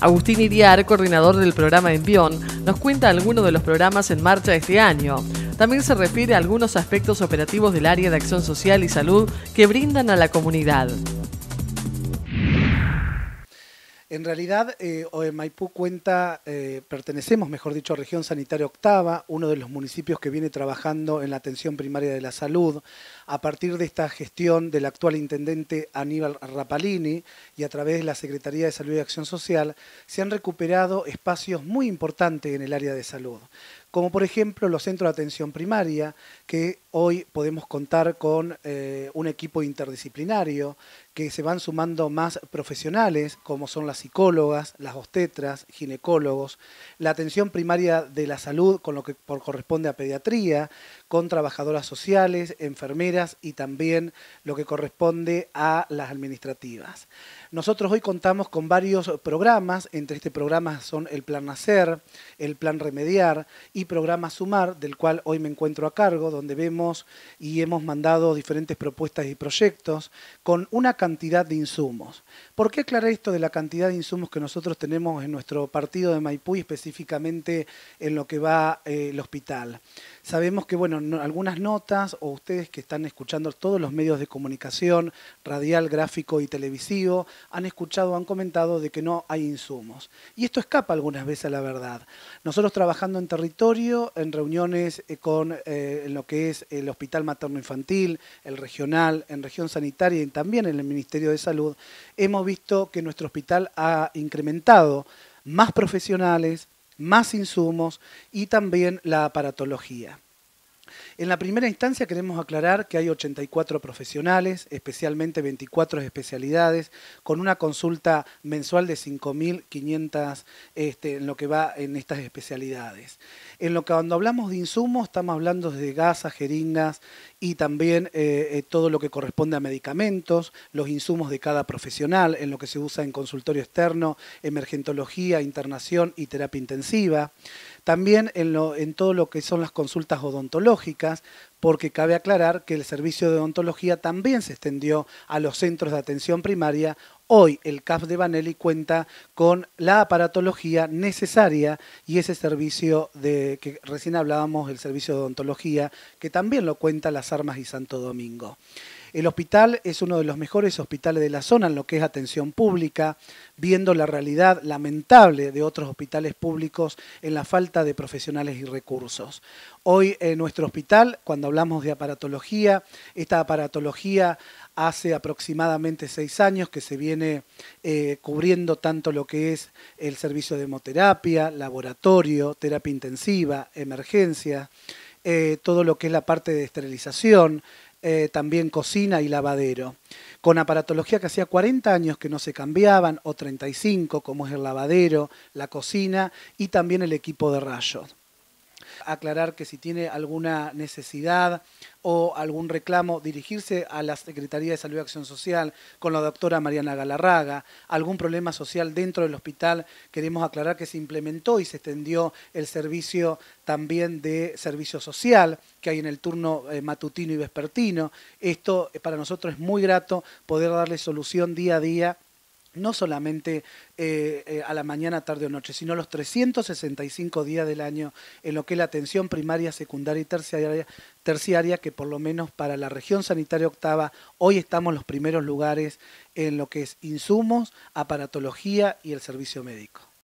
Agustín Iriar, coordinador del programa Envión, nos cuenta algunos de los programas en marcha este año. También se refiere a algunos aspectos operativos del área de acción social y salud que brindan a la comunidad. En realidad, eh, Maipú cuenta, eh, pertenecemos, mejor dicho, a Región Sanitaria Octava, uno de los municipios que viene trabajando en la atención primaria de la salud, a partir de esta gestión del actual intendente Aníbal Rapalini y a través de la Secretaría de Salud y Acción Social, se han recuperado espacios muy importantes en el área de salud como por ejemplo los centros de atención primaria, que hoy podemos contar con eh, un equipo interdisciplinario, que se van sumando más profesionales, como son las psicólogas, las obstetras, ginecólogos, la atención primaria de la salud, con lo que corresponde a pediatría, con trabajadoras sociales, enfermeras y también lo que corresponde a las administrativas. Nosotros hoy contamos con varios programas, entre este programa son el Plan Nacer, el Plan Remediar y programa Sumar, del cual hoy me encuentro a cargo, donde vemos y hemos mandado diferentes propuestas y proyectos con una cantidad de insumos. ¿Por qué aclarar esto de la cantidad de insumos que nosotros tenemos en nuestro partido de Maipú y específicamente en lo que va eh, el hospital? Sabemos que, bueno, algunas notas o ustedes que están escuchando todos los medios de comunicación, radial, gráfico y televisivo, han escuchado, han comentado de que no hay insumos. Y esto escapa algunas veces a la verdad. Nosotros trabajando en territorio, en reuniones eh, con eh, en lo que es el Hospital Materno Infantil, el regional, en región sanitaria y también en el Ministerio de Salud, hemos visto que nuestro hospital ha incrementado más profesionales, más insumos y también la aparatología. En la primera instancia queremos aclarar que hay 84 profesionales, especialmente 24 especialidades, con una consulta mensual de 5.500 este, en lo que va en estas especialidades. En lo que cuando hablamos de insumos, estamos hablando de gasas, jeringas y también eh, eh, todo lo que corresponde a medicamentos, los insumos de cada profesional, en lo que se usa en consultorio externo, emergentología, internación y terapia intensiva. También en todo lo que son las consultas odontológicas porque cabe aclarar que el servicio de odontología también se extendió a los centros de atención primaria. Hoy el CAF de Vanelli cuenta con la aparatología necesaria y ese servicio de que recién hablábamos, el servicio de odontología, que también lo cuenta Las Armas y Santo Domingo. El hospital es uno de los mejores hospitales de la zona en lo que es atención pública, viendo la realidad lamentable de otros hospitales públicos en la falta de profesionales y recursos. Hoy en eh, nuestro hospital, cuando hablamos de aparatología, esta aparatología hace aproximadamente seis años que se viene eh, cubriendo tanto lo que es el servicio de hemoterapia, laboratorio, terapia intensiva, emergencia, eh, todo lo que es la parte de esterilización, eh, también cocina y lavadero, con aparatología que hacía 40 años que no se cambiaban, o 35, como es el lavadero, la cocina y también el equipo de rayos aclarar que si tiene alguna necesidad o algún reclamo, dirigirse a la Secretaría de Salud y Acción Social con la doctora Mariana Galarraga, algún problema social dentro del hospital, queremos aclarar que se implementó y se extendió el servicio también de servicio social que hay en el turno eh, matutino y vespertino. Esto eh, para nosotros es muy grato poder darle solución día a día no solamente eh, eh, a la mañana, tarde o noche, sino los 365 días del año en lo que es la atención primaria, secundaria y terciaria, terciaria que por lo menos para la región sanitaria octava, hoy estamos en los primeros lugares en lo que es insumos, aparatología y el servicio médico.